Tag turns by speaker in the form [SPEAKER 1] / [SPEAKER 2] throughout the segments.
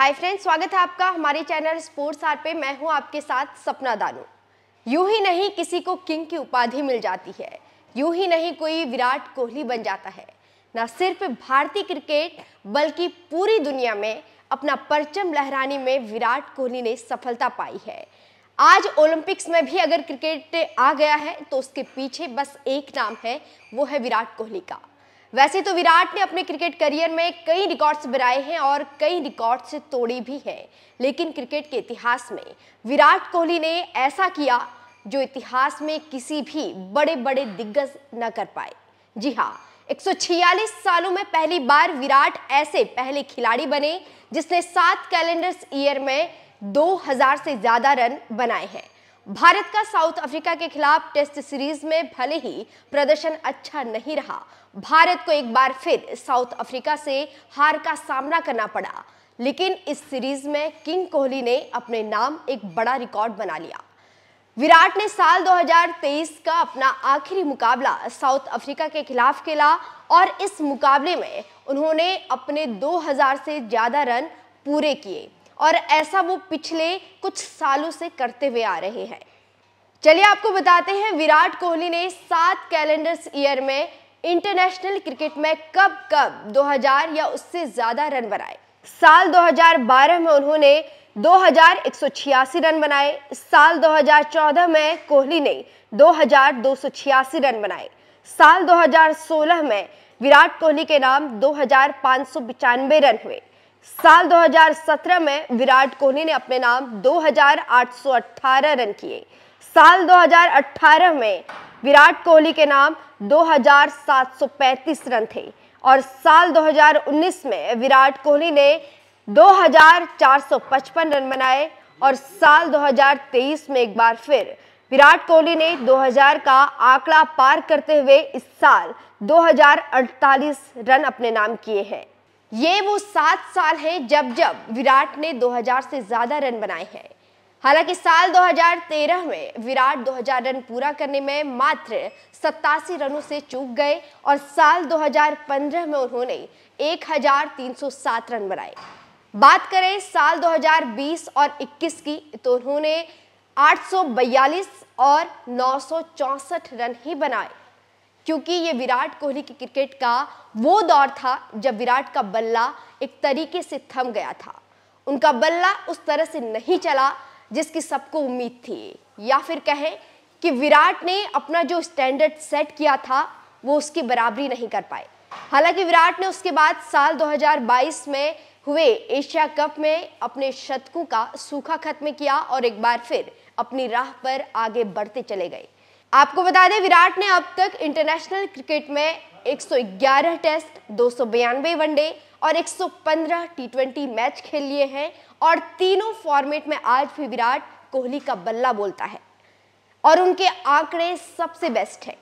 [SPEAKER 1] hi friends स्वागत है आपका हमारे चैनल स्पोर्ट्स आर पे मैं हूं आपके साथ सपना दानू यूं ही नहीं किसी को किंग की उपाधि मिल जाती है यूं ही नहीं कोई विराट कोहली बन जाता है न सिर्फ भारतीय क्रिकेट बल्कि पूरी दुनिया में अपना परचम लहराने में विराट कोहली ने सफलता पाई है आज ओलंपिक्स में भी अगर क्रिकेट आ गया है तो उसके पीछे बस एक नाम है वो है विराट कोहली का वैसे तो विराट ने अपने क्रिकेट करियर में कई रिकॉर्ड्स बनाए हैं और कई रिकॉर्ड्स तोड़े भी हैं लेकिन क्रिकेट के इतिहास में विराट कोहली ने ऐसा किया जो इतिहास में किसी भी बड़े बड़े दिग्गज न कर पाए जी हाँ 146 सालों में पहली बार विराट ऐसे पहले खिलाड़ी बने जिसने सात कैलेंडर ईयर में 2000 से ज्यादा रन बनाए हैं भारत का साउथ अफ्रीका के खिलाफ टेस्ट सीरीज में भले ही प्रदर्शन अच्छा नहीं रहा भारत को एक बार फिर साउथ अफ्रीका से हार का सामना करना पड़ा लेकिन इस सीरीज में किंग कोहली ने अपने नाम एक बड़ा रिकॉर्ड बना लिया विराट ने साल 2023 का अपना आखिरी मुकाबला साउथ अफ्रीका के खिलाफ खेला और इस मुकाबले में उन्होंने अपने 2000 से ज़्यादा रन पूरे किए और ऐसा वो पिछले कुछ सालों से करते हुए आ रहे हैं चलिए आपको बताते हैं विराट कोहली ने सात कैलेंडर ईयर में इंटरनेशनल क्रिकेट में कब कब 2000 या उससे ज़्यादा रन बनाए साल 2012 में उन्होंने 2186 रन बनाए साल 2014 में कोहली ने 2286 रन बनाए साल 2016 में विराट कोहली के नाम दो रन हुए साल 2017 में विराट कोहली ने अपने नाम 2,818 रन किए साल 2018 में विराट कोहली के नाम 2,735 रन थे और साल 2019 में विराट कोहली ने 2,455 रन बनाए और साल 2023 में एक बार फिर विराट कोहली ने 2000 का आंकड़ा पार करते हुए इस साल 2048 रन अपने नाम किए हैं ये वो सात साल हैं जब जब विराट ने 2000 से ज़्यादा रन बनाए हैं हालांकि साल 2013 में विराट 2000 रन पूरा करने में मात्र सत्तासी रनों से चूक गए और साल 2015 में उन्होंने 1307 रन बनाए बात करें साल 2020 और 21 की तो उन्होंने 842 और नौ रन ही बनाए क्योंकि ये विराट कोहली की क्रिकेट का वो दौर था जब विराट का बल्ला एक तरीके से थम गया था उनका बल्ला उस तरह से नहीं चला जिसकी सबको उम्मीद थी या फिर कहें कि विराट ने अपना जो स्टैंडर्ड सेट किया था वो उसकी बराबरी नहीं कर पाए हालांकि विराट ने उसके बाद साल 2022 में हुए एशिया कप में अपने शतकों का सूखा खत्म किया और एक बार फिर अपनी राह पर आगे बढ़ते चले गए आपको बता दें विराट ने अब तक इंटरनेशनल क्रिकेट में 111 टेस्ट दो वनडे और 115 टी मैच खेल लिए हैं और तीनों फॉर्मेट में आज भी विराट कोहली का बल्ला बोलता है और उनके आंकड़े सबसे बेस्ट हैं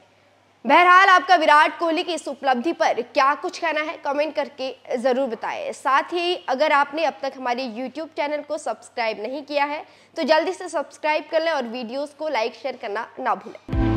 [SPEAKER 1] बहरहाल आपका विराट कोहली की इस उपलब्धि पर क्या कुछ कहना है कमेंट करके ज़रूर बताएं साथ ही अगर आपने अब तक हमारे यूट्यूब चैनल को सब्सक्राइब नहीं किया है तो जल्दी से सब्सक्राइब कर लें और वीडियोस को लाइक शेयर करना ना भूलें